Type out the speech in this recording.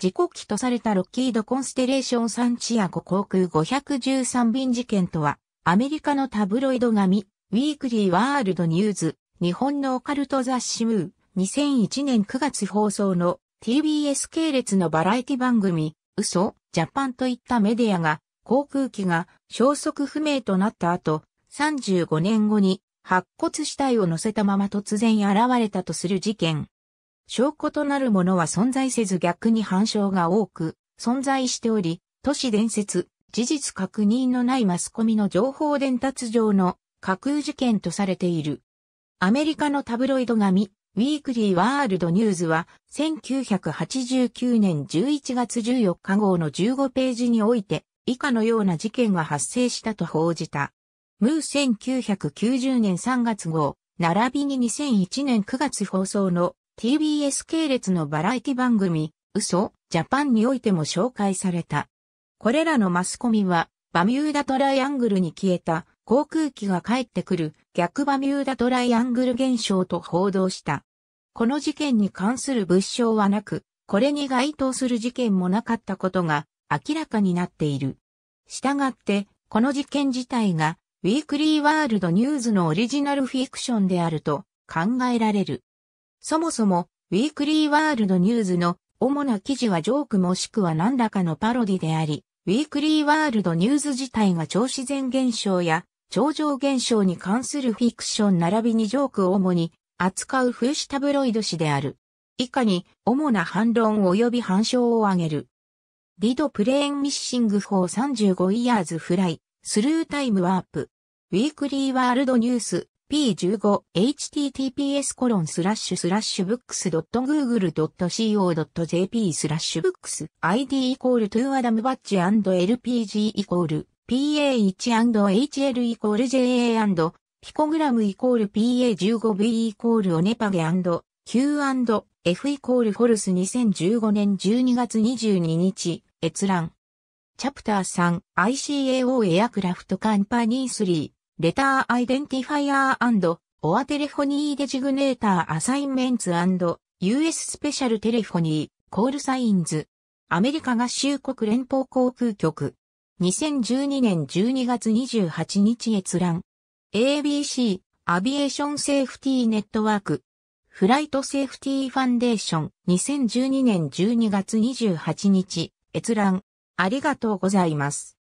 事故機とされたロッキード・コンステレーション・サンチアゴ航空513便事件とは、アメリカのタブロイド紙、ウィークリー・ワールド・ニューズ、日本のオカルト雑誌ムー、2001年9月放送の TBS 系列のバラエティ番組、嘘、ジャパンといったメディアが、航空機が消息不明となった後、35年後に白骨死体を乗せたまま突然現れたとする事件。証拠となるものは存在せず逆に反証が多く存在しており、都市伝説、事実確認のないマスコミの情報伝達上の架空事件とされている。アメリカのタブロイド紙、ウィークリーワールドニューズは、1989年11月14日号の15ページにおいて、以下のような事件が発生したと報じた。ムー1990年3月号、並びに2001年9月放送の TBS 系列のバラエティ番組、嘘、ジャパンにおいても紹介された。これらのマスコミは、バミューダトライアングルに消えた航空機が帰ってくる逆バミューダトライアングル現象と報道した。この事件に関する物証はなく、これに該当する事件もなかったことが明らかになっている。したがって、この事件自体が、ウィークリーワールドニューズのオリジナルフィクションであると考えられる。そもそも、ウィークリーワールドニューズの主な記事はジョークもしくは何らかのパロディであり、ウィークリーワールドニューズ自体が超自然現象や超常現象に関するフィクション並びにジョークを主に扱う風刺タブロイド誌である。以下に主な反論及び反証を挙げる。リドプレーンミッシング法35イヤーズフライ、スルータイムワープ、ウィークリーワールドニュース、p15https コロンスラッシュスラッシュブックス .google.co.jp スラッシュブックス ID イコールトゥーアダムバッジ &LPG イコール PA1&HL イコール JA& ピコグラムイコール PA15B イコールオネパゲ &Q&F イコールフォルス2015年12月22日閲覧チャプター3 ICAO エアクラフトカンパニー3レターアイデンティファイアーオアテレフォニーデジグネーターアサインメンツ US スペシャルテレフォニーコールサインズアメリカ合衆国連邦航空局2012年12月28日閲覧 ABC アビエーションセーフティーネットワークフライトセーフティーファンデーション2012年12月28日閲覧ありがとうございます。